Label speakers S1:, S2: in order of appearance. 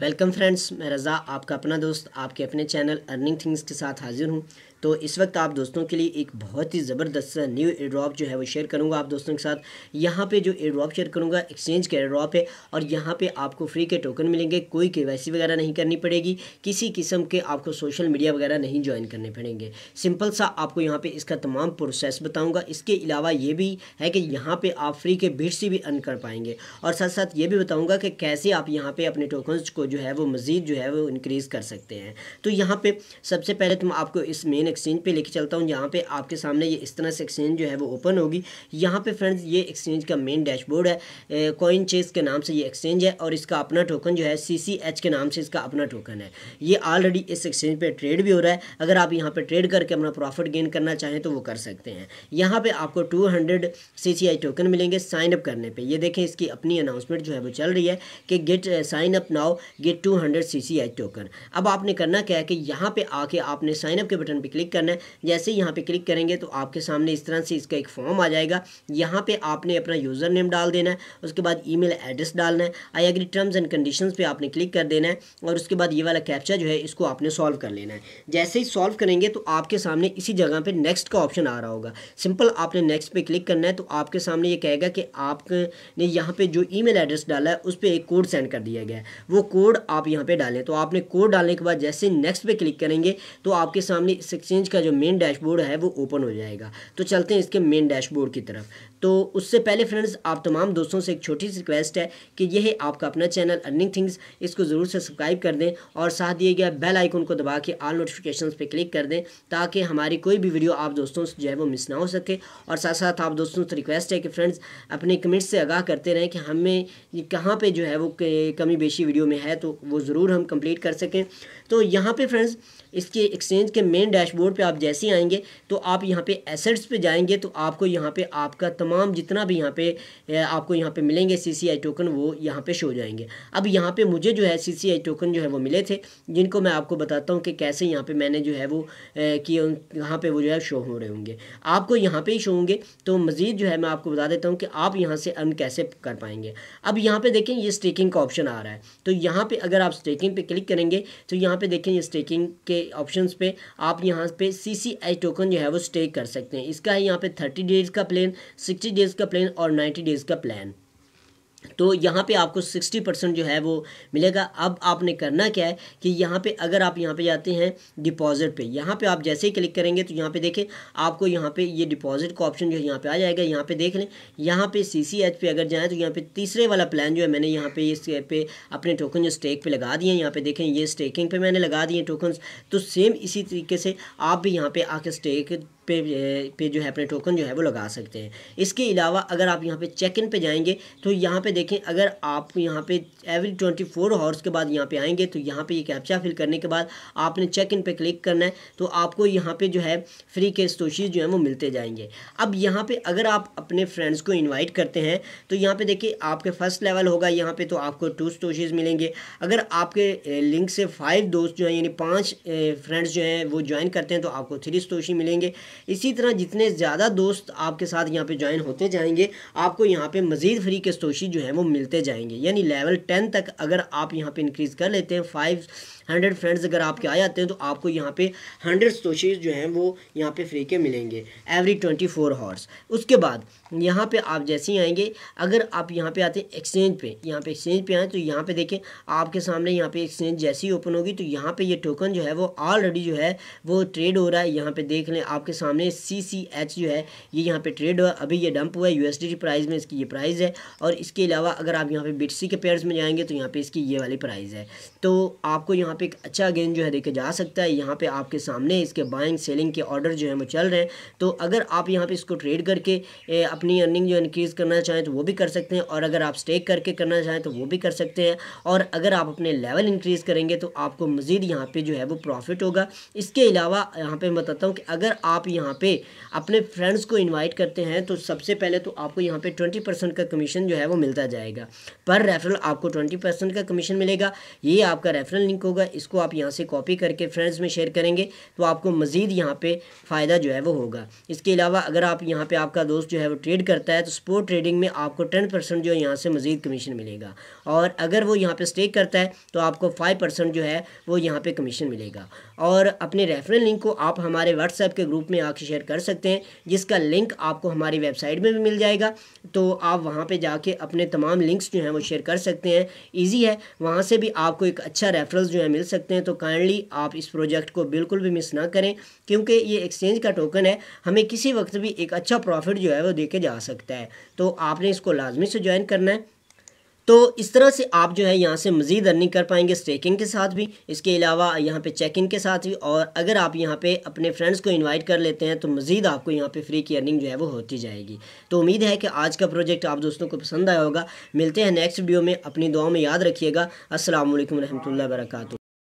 S1: welcome friends मैं रज़ा आपका अपना दोस्त आपके अपने चैनल अर्निंग थिंग्स के साथ हाजिर हूँ तो इस वक्त आप दोस्तों के लिए एक बहुत ही ज़बरदस्त न्यू एड्रॉप जो है वो शेयर करूँगा आप दोस्तों के साथ यहाँ पे जो एड्रॉप शेयर करूँगा एक्सचेंज का एड्रॉप है और यहाँ पे आपको फ्री के टोकन मिलेंगे कोई के वगैरह नहीं करनी पड़ेगी किसी किस्म के आपको सोशल मीडिया वगैरह नहीं ज्वाइन करने पड़ेंगे सिंपल सा आपको यहाँ पर इसका तमाम प्रोसेस बताऊँगा इसके अलावा ये भी है कि यहाँ पर आप फ्री के बिट्स भी अर्न कर पाएंगे और साथ साथ ये भी बताऊँगा कि कैसे आप यहाँ पर अपने टोकन को जो है वो मज़ीद जो है वो इनक्रीज़ कर सकते हैं तो यहाँ पर सबसे पहले तुम तो आपको इस मेन एक्सचेंज पे लेके चलता हूँ यहाँ पे आपके सामने ये इस तरह से एक्सचेंज जो है वो ओपन होगी यहाँ पे फ्रेंड्स ये एक्सचेंज का मेन डैशबोर्ड है कॉइन चेस के नाम से ये एक्सचेंज है और इसका अपना टोकन जो है सी के नाम से इसका अपना टोकन है ये ऑलरेडी इस एक्सचेंज पर ट्रेड भी हो रहा है अगर आप यहाँ पर ट्रेड करके अपना प्रॉफिट गेन करना चाहें तो वो कर सकते हैं यहाँ पर आपको टू हंड्रेड टोकन मिलेंगे साइन अप करने पर ये देखें इसकी अपनी अनाउंसमेंट जो है वो चल रही है कि get sign up now get two hundred token अब आपने करना क्या है कि यहाँ पर आके आपने साइनअप के बटन पर क्लिक करना है जैसे ही यहाँ पे क्लिक करेंगे तो आपके सामने इस तरह से इसका एक फॉर्म आ जाएगा यहाँ पे आपने अपना यूज़र नेम डाल देना है उसके बाद ईमेल एड्रेस डालना है I agree terms and conditions पे आपने क्लिक कर देना है और उसके बाद ये वाला कैप्चा जो है इसको आपने सॉल्व कर लेना है जैसे ही सॉल्व करेंगे तो आपके सामने इसी जगह पर नेक्स्ट का ऑप्शन आ रहा होगा सिंपल आपने नेक्स्ट पर क्लिक करना है तो आपके सामने ये कहेगा कि आपने यहाँ पर जो ई एड्रेस डाला है उस पर एक कोड सेंड कर दिया गया है वो कोड आप यहाँ पर डालें तो आपने कोड डालने के बाद जैसे नेक्स्ट पर क्लिक करेंगे तो आपके सामने एक्सचेंज का जो मेन डैशबोर्ड है वो ओपन हो जाएगा तो चलते हैं इसके मेन डैशबोर्ड की तरफ तो उससे पहले फ्रेंड्स आप तमाम दोस्तों से एक छोटी सी रिक्वेस्ट है कि यह है आपका अपना चैनल अर्निंग थिंग्स इसको ज़रूर से सब्सक्राइब कर दें और साथ दिए गए बेल आइकन को दबा के ऑल नोटिफिकेशन पर क्लिक कर दें ताकि हमारी कोई भी वीडियो आप दोस्तों से जो है वो मिस ना हो सके और साथ साथ आप दोस्तों से रिक्वेस्ट है कि फ्रेंड्स अपने कमेंट्स से आगाह करते रहें कि हमें कहाँ पर जो है वो कमी बेशी वीडियो में है तो वो ज़रूर हम कम्प्लीट कर सकें तो यहाँ पर फ्रेंड्स इसके एक्सचेंज के मेन डैशबोर्ड मोड पे आप जैसे ही आएंगे तो आप यहाँ पे एसेट्स पे जाएंगे तो आपको यहाँ पे आपका तमाम जितना भी यहाँ पे आपको यहाँ पे मिलेंगे आई टोकन वो यहाँ पे शो हो जाएंगे अब यहाँ पे मुझे जो है आई टोकन जो है वो मिले थे जिनको मैं आपको बताता हूँ कि कैसे यहाँ पर मैंने जो है वो कि यहाँ पर वो जो है शो हो रहे होंगे आपको यहाँ पर ही शो होंगे तो मज़ीद जो है मैं आपको बता देता हूँ कि आप यहाँ से अर्न कैसे कर पाएंगे अब यहाँ पर देखें ये स्टेकिंग का ऑप्शन आ रहा है तो यहाँ पर अगर आप स्टेकिंग पर क्लिक करेंगे तो यहाँ पर देखें ये स्टेकिंग के ऑप्शन पर आप यहाँ यहाँ पे सी सी आई टोकन जो है वो स्टेक कर सकते हैं इसका है यहाँ पे थर्टी डेज़ का प्लान सिक्सटी डेज़ का प्लान और नाइन्टी डेज़ का प्लान तो यहाँ पे आपको 60 परसेंट जो है वो मिलेगा अब आपने करना क्या है कि यहाँ पे अगर आप यहाँ पे जाते हैं डिपॉजिट पे यहाँ पे आप जैसे ही क्लिक करेंगे तो यहाँ पे देखें आपको यहाँ पे ये डिपॉजिट का ऑप्शन जो है यहाँ पे आ जाएगा यहाँ पे देख लें यहाँ पे सी सी एच पे अगर जाएँ तो यहाँ पे तीसरे वाला प्लान जो है मैंने यहाँ पे इस पे अपने टोकन जो स्टेक पर लगा दिए यहाँ पे देखें ये स्टेकिंग पे मैंने लगा दिए टोकन तो सेम इसी तरीके से आप भी यहाँ पे आके स्टेक पे पे जो है अपने टोकन जो है वो लगा सकते हैं इसके अलावा अगर आप यहाँ पे चेक इन पे जाएंगे तो यहाँ पे देखें अगर आप यहाँ पे एवरी ट्वेंटी फोर हावर्स के बाद यहाँ पे आएंगे तो यहाँ पे ये यह कैप्चा फिल करने के बाद आपने चेक इन पे क्लिक करना है तो आपको यहाँ पे जो है फ्री के स्टोशीज़ जो हैं वो मिलते जाएंगे अब यहाँ पर अगर आप अपने फ्रेंड्स को इन्वाइट करते हैं तो यहाँ पर देखिए आपके फर्स्ट लेवल होगा यहाँ पर तो आपको टू स्टोशीज़ मिलेंगे अगर आपके लिंक से फाइव दोस्त जो हैं यानी पाँच फ्रेंड्स जो हैं वो ज्वाइन करते हैं तो आपको थ्री स्टोशी मिलेंगे इसी तरह जितने ज़्यादा दोस्त आपके साथ यहाँ पे ज्वाइन होते जाएंगे आपको यहाँ पे मज़ीद फ्री के जो है वो मिलते जाएंगे यानी लेवल टेन तक अगर आप यहाँ पे इंक्रीज़ कर लेते हैं फाइव हंड्रेड फ्रेंड्स अगर आपके आ जाते हैं तो आपको यहाँ पे हंड्रेड सोशीज जो हैं वो यहाँ पे फ्री के मिलेंगे एवरी ट्वेंटी फोर हॉर्स उसके बाद यहाँ पे आप जैसे ही आएंगे अगर आप यहाँ पे आते हैं एक्सचेंज पे यहाँ पे एक्सचेंज पे आएँ तो यहाँ पे देखें आपके सामने यहाँ पे एक्सचेंज जैसे ही ओपन होगी तो यहाँ पे ये टोकन जो है वो ऑलरेडी जो है वो ट्रेड हो रहा है यहाँ पे देख लें आपके सामने सी सी एच जो है ये यहाँ पे ट्रेड हुआ अभी ये डंप हुआ है यू डी प्राइस में इसकी ये प्राइस है और इसके अलावा अगर आप यहाँ पे बिटसी के पेयर्स में जाएंगे तो यहाँ पे इसकी ये वाली प्राइस है तो आपको यहाँ पे एक अच्छा गेंद जो है देखे जा सकता है यहाँ पे आपके सामने इसके बाइंग सेलिंग के ऑर्डर जो है वो चल रहे हैं तो अगर आप यहाँ पे इसको ट्रेड करके ए, अपनी अर्निंग जो इनक्रीज़ करना चाहें तो वो भी कर सकते हैं और अगर आप स्टेक करके करना चाहें तो वो भी कर सकते हैं और अगर आप अपने लेवल इंक्रीज़ करेंगे तो आपको मज़ीद यहाँ पर जो है वो प्रॉफिट होगा इसके अलावा यहाँ पर मैं बताता हूँ कि अगर आप यहाँ पर अपने फ्रेंड्स को इन्वाइट करते हैं तो सबसे पहले तो आपको यहाँ पर ट्वेंटी का कमीशन जो है वो मिलता जाएगा पर रेफरल आपको ट्वेंटी का कमीशन मिलेगा ये आपका रेफरल लिंक होगा इसको आप यहाँ से कॉपी करके फ्रेंड्स में शेयर करेंगे तो आपको मज़ीद यहाँ पर फ़ायदा जो है वो होगा इसके अलावा अगर आप यहाँ पर आपका दोस्त जो है वो ट्रेड करता है तो स्पोर्ट ट्रेडिंग में आपको टेन परसेंट जो है यहाँ से मज़ीद कमीशन मिलेगा और अगर वो यहाँ पर स्टे करता है तो आपको फाइव परसेंट जो है वो यहाँ पर कमीशन मिलेगा और अपने रेफरल लिंक को आप हमारे व्हाट्सएप के ग्रुप में आके शेयर कर सकते हैं जिसका लिंक आपको हमारी वेबसाइट में भी मिल जाएगा तो आप वहाँ पर जाके अपने तमाम लिंक्स जो हैं वो शेयर कर सकते हैं ईजी है वहाँ से भी आपको एक अच्छा रेफरेंस जो है मिल सकते हैं तो काइंडली आप इस प्रोजेक्ट को बिल्कुल भी मिस ना करें क्योंकि ये एक्सचेंज का टोकन है हमें किसी वक्त भी एक अच्छा प्रॉफिट जो है वो दे जा सकता है तो आपने इसको लाजमी से ज्वाइन करना है तो इस तरह से आप जो है यहाँ से मज़ीद अर्निंग कर पाएंगे स्टेकिंग के साथ भी इसके अलावा यहाँ पे चेकिंग के साथ भी और अगर आप यहाँ पे अपने फ्रेंड्स को इनवाइट कर लेते हैं तो मज़ीद आपको यहाँ पे फ्री की अर्निंग जो है वो होती जाएगी तो उम्मीद है कि आज का प्रोजेक्ट आप दोस्तों को पसंद आया होगा मिलते हैं नेक्स्ट वीडियो में अपनी दुआ में याद रखिएगा असल वरहमल वर्का